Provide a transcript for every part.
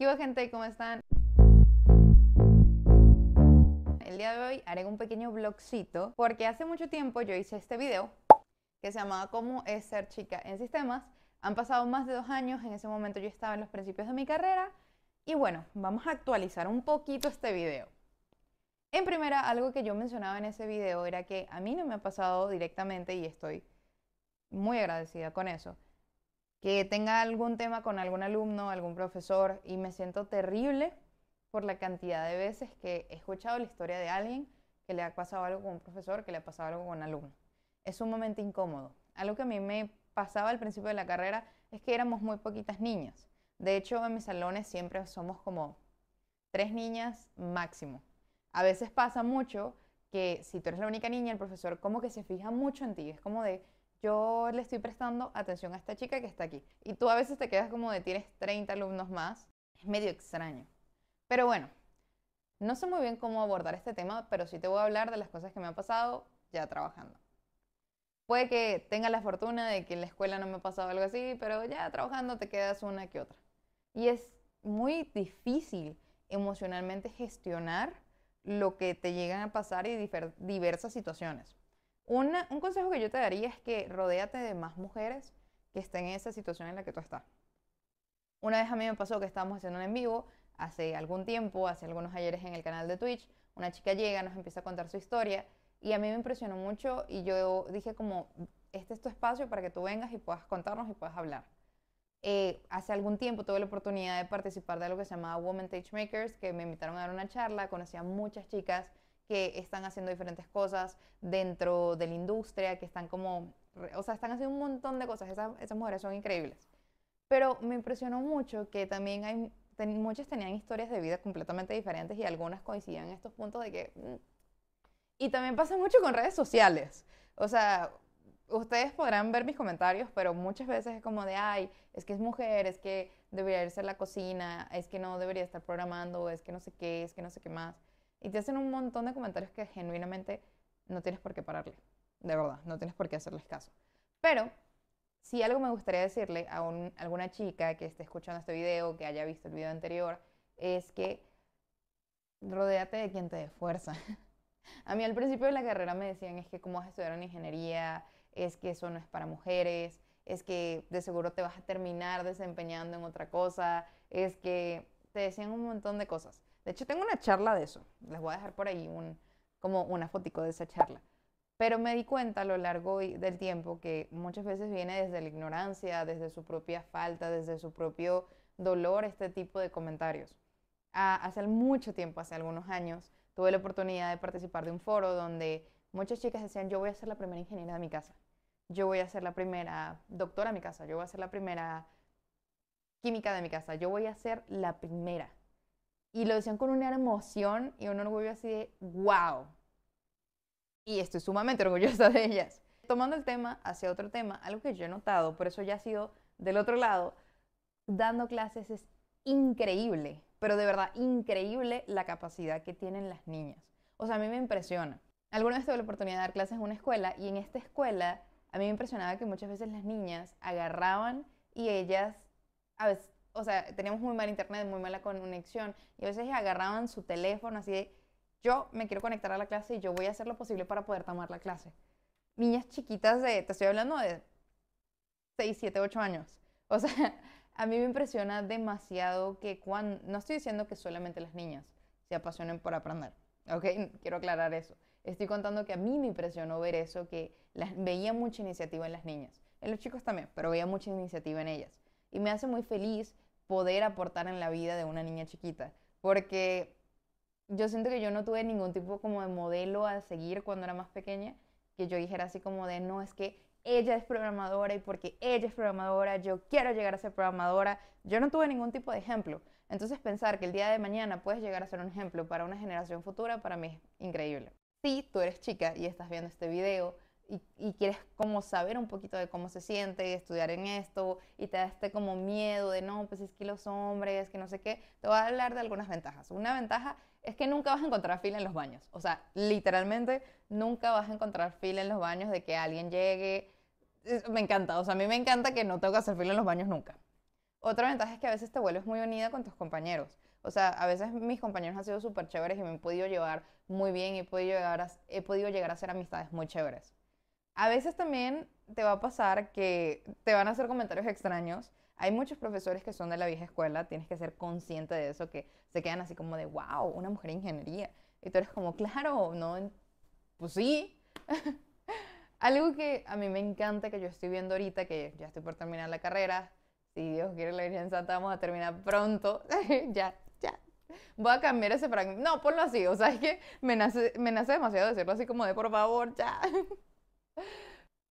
¿Qué gente? ¿Cómo están? El día de hoy haré un pequeño vlogcito porque hace mucho tiempo yo hice este video que se llamaba ¿Cómo es ser chica en sistemas? Han pasado más de dos años, en ese momento yo estaba en los principios de mi carrera y bueno, vamos a actualizar un poquito este video. En primera, algo que yo mencionaba en ese video era que a mí no me ha pasado directamente y estoy muy agradecida con eso que tenga algún tema con algún alumno, algún profesor, y me siento terrible por la cantidad de veces que he escuchado la historia de alguien que le ha pasado algo con un profesor, que le ha pasado algo con un alumno. Es un momento incómodo. Algo que a mí me pasaba al principio de la carrera es que éramos muy poquitas niñas. De hecho, en mis salones siempre somos como tres niñas máximo. A veces pasa mucho que si tú eres la única niña, el profesor como que se fija mucho en ti. Es como de, yo le estoy prestando atención a esta chica que está aquí. Y tú a veces te quedas como de tienes 30 alumnos más. Es medio extraño. Pero bueno, no sé muy bien cómo abordar este tema, pero sí te voy a hablar de las cosas que me han pasado ya trabajando. Puede que tenga la fortuna de que en la escuela no me ha pasado algo así, pero ya trabajando te quedas una que otra. Y es muy difícil emocionalmente gestionar lo que te llegan a pasar y diversas situaciones un consejo que yo te daría es que rodéate de más mujeres que estén en esa situación en la que tú estás. Una vez a mí me pasó que estábamos haciendo un en vivo hace algún tiempo, hace algunos ayeres en el canal de Twitch, una chica llega, nos empieza a contar su historia y a mí me impresionó mucho y yo dije como, este es tu espacio para que tú vengas y puedas contarnos y puedas hablar. Eh, hace algún tiempo tuve la oportunidad de participar de algo que se llamaba Women Teach Makers, que me invitaron a dar una charla, conocí a muchas chicas que están haciendo diferentes cosas dentro de la industria, que están como, o sea, están haciendo un montón de cosas, esas, mujeres son increíbles. Pero me impresionó mucho que también hay, muchas tenían historias de vida completamente diferentes y algunas coincidían en estos puntos de que... Mm. Y también pasa mucho con redes sociales. O sea, ustedes podrán ver mis comentarios, pero muchas veces es como de, ay, es que es mujer, es que debería irse a la cocina, es que no debería estar programando, es que no sé qué, es que no sé qué más. Y te hacen un montón de comentarios que genuinamente no tienes por qué pararle. De verdad, no tienes por qué hacerles caso. Pero si algo me gustaría decirle a alguna chica que esté escuchando este video, que haya visto el video anterior, es que rodéate de quien te dé fuerza. a mí al principio de la carrera me decían es que cómo vas a estudiar en ingeniería, es que eso no es para mujeres, es que de seguro te vas a terminar desempeñando en otra cosa, es que te decían un montón de cosas. De hecho, tengo una charla de eso. Les voy a dejar por ahí como una fotico de esa charla. Pero me di cuenta a lo largo del tiempo que muchas veces viene desde la ignorancia, desde su propia falta, desde su propio dolor este tipo de comentarios. hace mucho tiempo, hace algunos años, tuve la oportunidad de participar de un foro donde muchas chicas decían, yo voy a ser la primera ingeniera de mi casa, yo voy a ser la primera doctora de mi casa, yo voy a ser la primera química de mi casa, yo voy a ser la primera. Y lo decían con una emoción y un orgullo así de, wow. Y estoy sumamente orgullosa de ellas. Tomando el tema hacia otro tema, algo que yo he notado, por eso ya ha sido del otro lado, dando clases es increíble, pero de verdad increíble la capacidad que tienen las niñas. O sea, a mí me impresiona. Alguna vez tuve la oportunidad de dar clases en una escuela y en esta escuela a mí me impresionaba que muchas veces las niñas agarraban y ellas a veces o sea, teníamos muy mal internet, muy mala conexión, y a veces agarraban su teléfono así de, yo me quiero conectar a la clase y yo voy a hacer lo posible para poder tomar la clase. Niñas chiquitas de, te estoy hablando de 6, 7, 8 años. O sea, a mí me impresiona demasiado que cuando, no estoy diciendo que solamente las niñas se apasionen por aprender, ¿ok? Quiero aclarar eso. Estoy contando que a mí me impresionó ver eso, que las, veía mucha iniciativa en las niñas, en los chicos también, pero veía mucha iniciativa en ellas. Y me hace muy feliz poder aportar en la vida de una niña chiquita. Porque yo siento que yo no tuve ningún tipo como de modelo a seguir cuando era más pequeña, que yo dijera así como de, no, es que ella es programadora y porque ella es programadora, yo quiero llegar a ser programadora. Yo no tuve ningún tipo de ejemplo. Entonces pensar que el día de mañana puedes llegar a ser un ejemplo para una generación futura, para mí es increíble. Si tú eres chica y estás viendo este video, y, quieres como saber un poquito de cómo se siente y estudiar en esto y te da este como miedo de no, pues es que los hombres, que no sé qué, te voy a hablar de algunas ventajas. Una ventaja es que nunca vas a encontrar fila en los baños. O sea, literalmente nunca vas a encontrar fila en los baños de que alguien llegue. Me encanta, o sea, a mí me encanta que no tengo que hacer fila en los baños nunca. Otra ventaja es que a veces te vuelves muy unida con tus compañeros. O sea, a veces mis compañeros han sido súper chéveres y me han podido llevar muy bien y he podido llegar he podido llegar a hacer amistades muy chéveres. A veces también te va a pasar que te van a hacer comentarios extraños. Hay muchos profesores que son de la vieja escuela, tienes que ser consciente de eso, que se quedan así como de, wow, una mujer ingeniería. Y tú eres como, claro, no, pues sí. Algo que a mí me encanta, que yo estoy viendo ahorita, que ya estoy por terminar la carrera, si Dios quiere la Virgen Santa, vamos a terminar pronto. ya, ya. Voy a cambiar ese fragmento. No, ponlo así, o sea, es que me nace, me nace demasiado decirlo así como de, por favor, ya.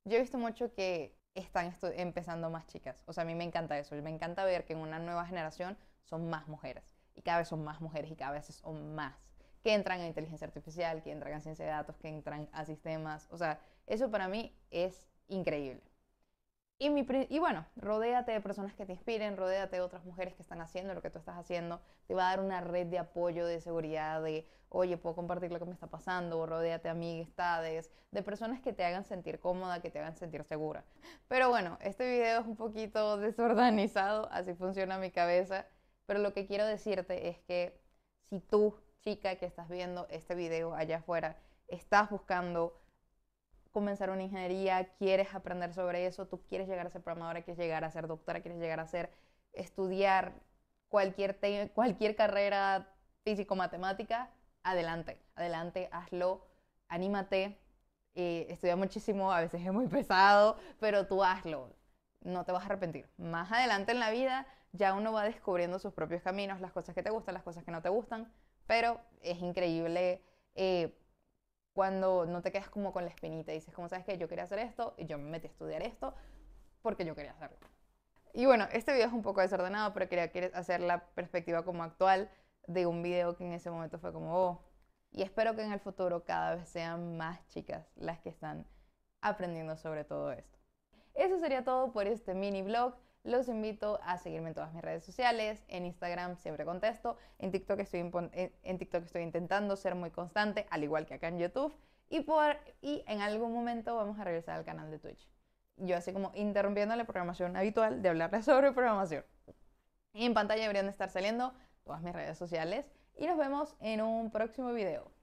Yo he visto mucho que están empezando más chicas. O sea, a mí me encanta eso. Me encanta ver que en una nueva generación son más mujeres. Y cada vez son más mujeres y cada vez son más. Que entran a inteligencia artificial, que entran a ciencia de datos, que entran a sistemas. O sea, eso para mí es increíble. Y, bueno, rodéate de personas que te inspiren, rodéate de otras mujeres que están haciendo lo que tú estás haciendo. Te va a dar una red de apoyo, de seguridad, de, oye, puedo compartir lo que me está pasando, o rodéate de amistades, de personas que te hagan sentir cómoda, que te hagan sentir segura. Pero bueno, este video es un poquito desorganizado, así funciona mi cabeza. Pero lo que quiero decirte es que si tú, chica que estás viendo este video allá afuera, estás buscando comenzar una ingeniería, quieres aprender sobre eso, tú quieres llegar a ser programadora, quieres llegar a ser doctora, quieres llegar a ser, estudiar cualquier, cualquier carrera físico-matemática, adelante, adelante, hazlo, anímate, eh, estudia muchísimo, a veces es muy pesado, pero tú hazlo, no te vas a arrepentir. Más adelante en la vida ya uno va descubriendo sus propios caminos, las cosas que te gustan, las cosas que no te gustan, pero es increíble. Eh, cuando no te quedas como con la espinita y dices, como sabes que yo quería hacer esto y yo me metí a estudiar esto porque yo quería hacerlo. Y bueno, este video es un poco desordenado, pero quería hacer la perspectiva como actual de un video que en ese momento fue como, oh, y espero que en el futuro cada vez sean más chicas las que están aprendiendo sobre todo esto. Eso sería todo por este mini blog los invito a seguirme en todas mis redes sociales. En Instagram siempre contesto. En TikTok estoy, eh, en TikTok estoy intentando ser muy constante, al igual que acá en YouTube. Y, y en algún momento vamos a regresar al canal de Twitch. Yo así como interrumpiendo la programación habitual de hablarles sobre programación. en pantalla deberían estar saliendo todas mis redes sociales. Y nos vemos en un próximo video.